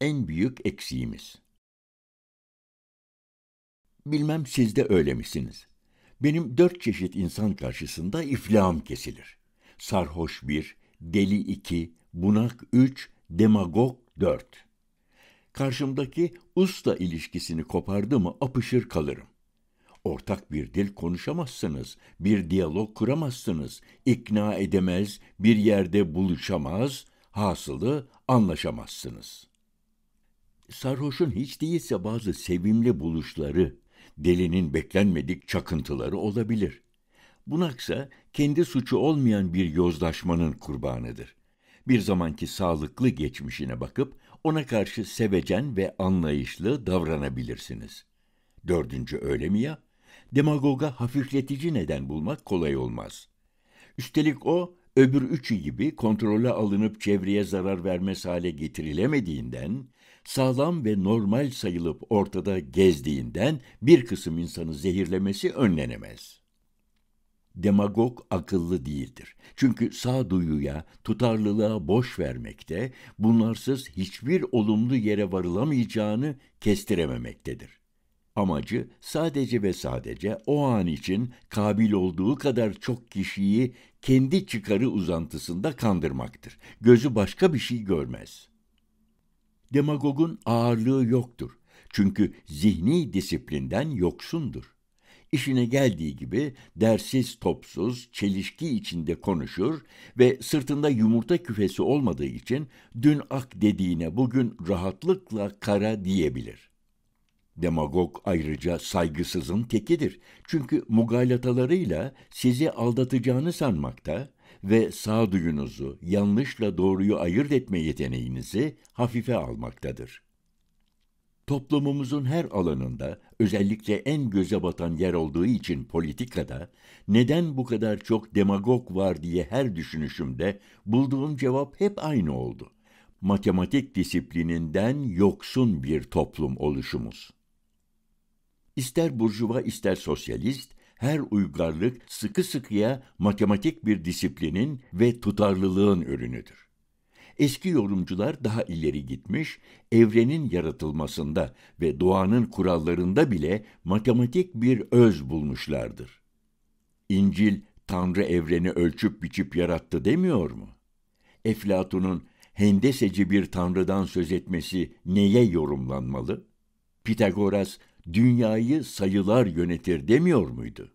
en büyük eksiğimiz. Bilmem siz de öyle misiniz? Benim dört çeşit insan karşısında iflahım kesilir. Sarhoş bir, deli iki, bunak üç, demagog dört. Karşımdaki usta ilişkisini kopardı mı apışır kalırım. Ortak bir dil konuşamazsınız, bir diyalog kuramazsınız, ikna edemez, bir yerde buluşamaz, hasılı anlaşamazsınız.'' Sarhoşun hiç değilse bazı sevimli buluşları, delinin beklenmedik çakıntıları olabilir. Bunaksa kendi suçu olmayan bir yozlaşmanın kurbanıdır. Bir zamanki sağlıklı geçmişine bakıp ona karşı sevecen ve anlayışlı davranabilirsiniz. Dördüncü öyle mi ya? Demagoga hafifletici neden bulmak kolay olmaz. Üstelik o öbür üçü gibi kontrole alınıp çevreye zarar vermez hale getirilemediğinden sağlam ve normal sayılıp ortada gezdiğinden bir kısım insanı zehirlemesi önlenemez. Demagog akıllı değildir. Çünkü sağduyuya, tutarlılığa boş vermekte, bunlarsız hiçbir olumlu yere varılamayacağını kestirememektedir. Amacı sadece ve sadece o an için kabil olduğu kadar çok kişiyi kendi çıkarı uzantısında kandırmaktır. Gözü başka bir şey görmez.'' Demagogun ağırlığı yoktur. Çünkü zihni disiplinden yoksundur. İşine geldiği gibi dersiz topsuz, çelişki içinde konuşur ve sırtında yumurta küfesi olmadığı için dün ak dediğine bugün rahatlıkla kara diyebilir. Demagog ayrıca saygısızın tekidir. Çünkü mugalatalarıyla sizi aldatacağını sanmakta, ve sağduyunuzu, yanlışla doğruyu ayırt etme yeteneğinizi hafife almaktadır. Toplumumuzun her alanında, özellikle en göze batan yer olduğu için politikada, neden bu kadar çok demagog var diye her düşünüşümde bulduğum cevap hep aynı oldu. Matematik disiplininden yoksun bir toplum oluşumuz. İster burjuva ister sosyalist, her uygarlık sıkı sıkıya matematik bir disiplinin ve tutarlılığın ürünüdür. Eski yorumcular daha ileri gitmiş, evrenin yaratılmasında ve doğanın kurallarında bile matematik bir öz bulmuşlardır. İncil, Tanrı evreni ölçüp biçip yarattı demiyor mu? Eflatun'un hendeseci bir tanrıdan söz etmesi neye yorumlanmalı? Pitagoras dünyayı sayılar yönetir demiyor muydu?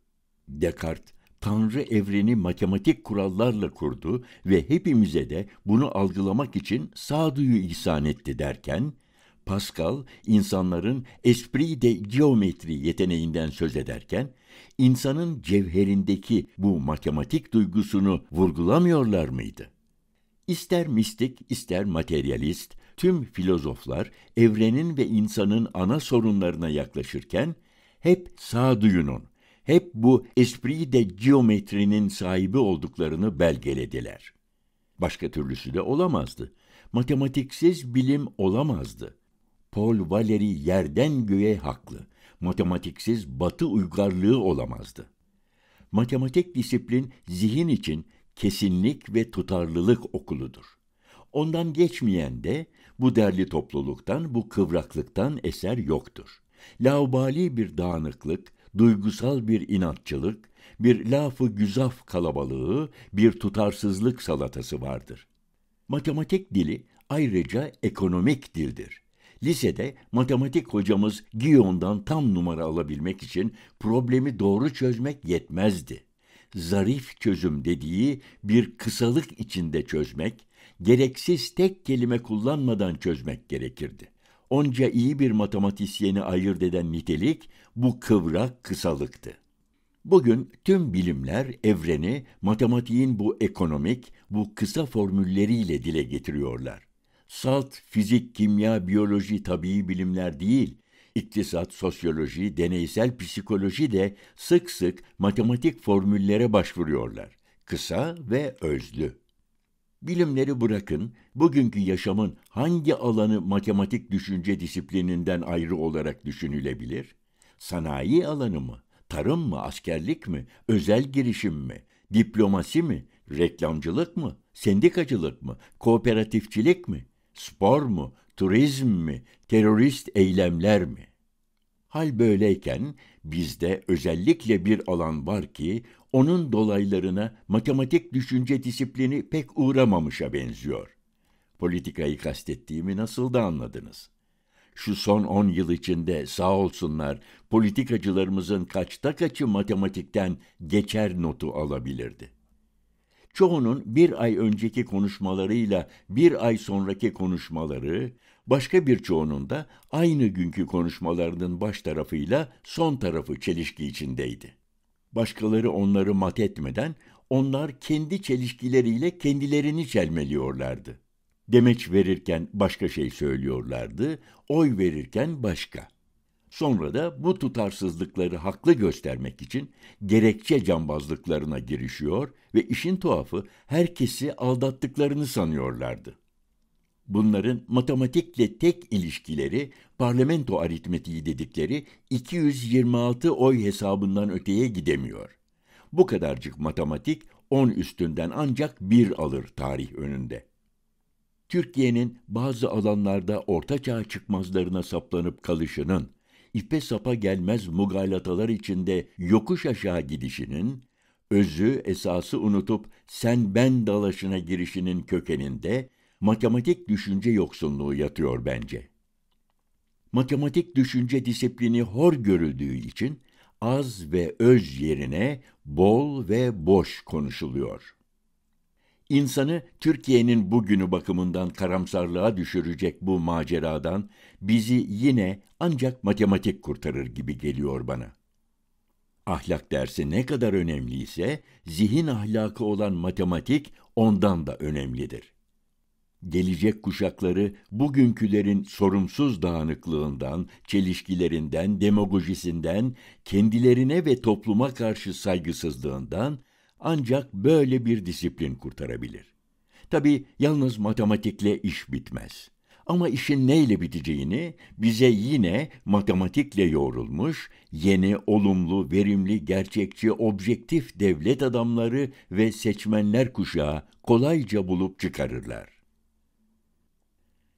Descartes, Tanrı evreni matematik kurallarla kurdu ve hepimize de bunu algılamak için sağduyu ihsan etti derken, Pascal insanların espri de geometri yeteneğinden söz ederken, insanın cevherindeki bu matematik duygusunu vurgulamıyorlar mıydı? İster mistik, ister materyalist, tüm filozoflar evrenin ve insanın ana sorunlarına yaklaşırken hep sağduyunun, hep bu espri de geometrinin sahibi olduklarını belgelediler. Başka türlüsü de olamazdı. Matematiksiz bilim olamazdı. Paul Valery yerden göğe haklı. Matematiksiz batı uygarlığı olamazdı. Matematik disiplin zihin için kesinlik ve tutarlılık okuludur. Ondan geçmeyen de bu derli topluluktan, bu kıvraklıktan eser yoktur. Laubali bir dağınıklık, duygusal bir inatçılık, bir lafı güzaf kalabalığı, bir tutarsızlık salatası vardır. Matematik dili ayrıca ekonomik dildir. Lisede matematik hocamız Giyon'dan tam numara alabilmek için problemi doğru çözmek yetmezdi. Zarif çözüm dediği bir kısalık içinde çözmek, gereksiz tek kelime kullanmadan çözmek gerekirdi. Onca iyi bir matematisyeni ayırt eden nitelik bu kıvrak kısalıktı. Bugün tüm bilimler evreni matematiğin bu ekonomik, bu kısa formülleriyle dile getiriyorlar. Salt fizik, kimya, biyoloji, tabii bilimler değil, iktisat, sosyoloji, deneysel psikoloji de sık sık matematik formüllere başvuruyorlar. Kısa ve özlü. Bilimleri bırakın, bugünkü yaşamın hangi alanı matematik düşünce disiplininden ayrı olarak düşünülebilir? Sanayi alanı mı? Tarım mı? Askerlik mi? Özel girişim mi? Diplomasi mi? Reklamcılık mı? Sendikacılık mı? Kooperatifçilik mi? Spor mu? Turizm mi? Terörist eylemler mi? Hal böyleyken bizde özellikle bir alan var ki onun dolaylarına matematik düşünce disiplini pek uğramamışa benziyor. Politikayı kastettiğimi nasıl da anladınız? Şu son on yıl içinde sağ olsunlar politikacılarımızın kaçta kaçı matematikten geçer notu alabilirdi çoğunun bir ay önceki konuşmalarıyla bir ay sonraki konuşmaları, başka birçoğunun da aynı günkü konuşmalarının baş tarafıyla son tarafı çelişki içindeydi. Başkaları onları mat etmeden onlar kendi çelişkileriyle kendilerini çelmeliyorlardı. Demeç verirken başka şey söylüyorlardı, oy verirken başka. Sonra da bu tutarsızlıkları haklı göstermek için gerekçe cambazlıklarına girişiyor ve işin tuhafı herkesi aldattıklarını sanıyorlardı. Bunların matematikle tek ilişkileri parlamento aritmetiği dedikleri 226 oy hesabından öteye gidemiyor. Bu kadarcık matematik 10 üstünden ancak 1 alır tarih önünde. Türkiye'nin bazı alanlarda ortaçağ çıkmazlarına saplanıp kalışının ipe sapa gelmez mugalatalar içinde yokuş aşağı gidişinin, özü esası unutup sen ben dalaşına girişinin kökeninde matematik düşünce yoksunluğu yatıyor bence. Matematik düşünce disiplini hor görüldüğü için az ve öz yerine bol ve boş konuşuluyor. İnsanı Türkiye'nin bugünü bakımından karamsarlığa düşürecek bu maceradan bizi yine ancak matematik kurtarır gibi geliyor bana. Ahlak dersi ne kadar önemliyse zihin ahlakı olan matematik ondan da önemlidir. Gelecek kuşakları bugünkülerin sorumsuz dağınıklığından, çelişkilerinden, demagojisinden, kendilerine ve topluma karşı saygısızlığından ancak böyle bir disiplin kurtarabilir. Tabi yalnız matematikle iş bitmez. Ama işin neyle biteceğini bize yine matematikle yoğrulmuş, yeni, olumlu, verimli, gerçekçi, objektif devlet adamları ve seçmenler kuşağı kolayca bulup çıkarırlar.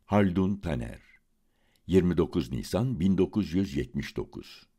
Haldun Taner 29 Nisan 1979